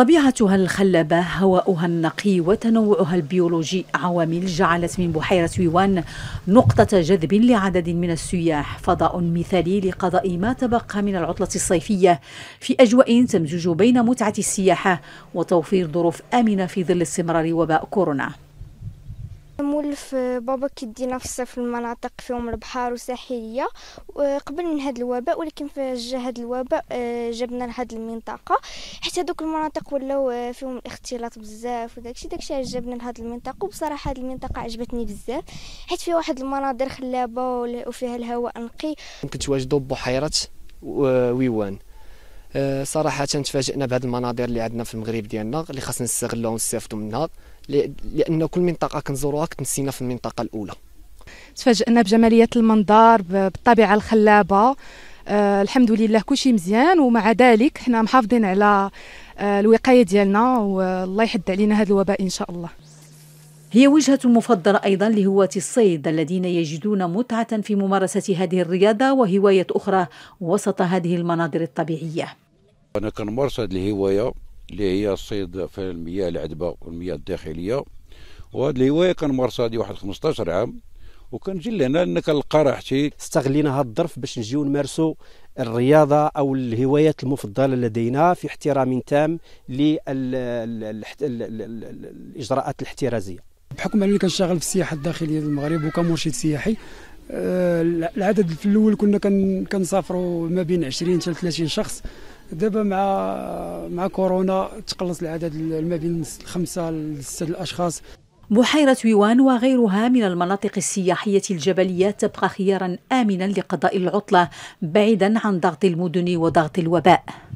طبيعتها الخلابة، هواؤها النقي وتنوعها البيولوجي عوامل جعلت من بحيرة ويوان نقطة جذب لعدد من السياح فضاء مثالي لقضاء ما تبقى من العطلة الصيفية في أجواء تمزج بين متعة السياحة وتوفير ظروف آمنة في ظل استمرار وباء كورونا مولف بابا كيدي نفسه في المناطق فيهم البحار وساحلية قبل من هذا الوباء ولكن في جا هذا الوباء آه، جبنا لهاد المنطقة حيت دوك المناطق ولاو آه، فيهم الاختلاط بزاف وداكشي داكشي علاش جبنا لهاد المنطقة وبصراحة هاد المنطقة عجبتني بزاف حيت فيها واحد المناظر خلابة وفيها الهواء نقي كنت واجدوا بحيرة آه، ويوان آه، صراحه تفاجئنا بهذه المناظر اللي عندنا في المغرب ديالنا اللي خاصنا نستغلوها ونستافدوا منها لان كل منطقه كنزوروها كنت نسينا في المنطقه الاولى تفاجئنا بجماليه المنظر بالطبيعه الخلابه أه الحمد لله كل شيء مزيان ومع ذلك حنا محافظين على أه الوقايه ديالنا والله يحد علينا هذا الوباء ان شاء الله هي وجهة مفضلة أيضا لهواة الصيد الذين يجدون متعة في ممارسة هذه الرياضة وهواية أخرى وسط هذه المناظر الطبيعية انا كنمارس هذه الهوايه اللي هي الصيد في المياه العذبه والمياه الداخليه وهذه الهوايه كنمارسها هذه واحد 15 عام وكنجي لهنا لان كنلقى راحتي استغلينا هذا الظرف باش نجيو نمارسوا الرياضه او الهوايات المفضله لدينا في احترام تام للاجراءات الاحترازيه بحكم انني كنشتغل في السياحه الداخليه للمغرب وكمرشد سياحي آه، العدد في الاول كنا كنسافروا ما بين 20 حتى 30 شخص دابا مع مع كورونا تقلص العدد ما بين خمسه لسته الاشخاص بحيرة ويوان وغيرها من المناطق السياحية الجبلية تبقى خيارا آمنا لقضاء العطلة بعيدا عن ضغط المدن وضغط الوباء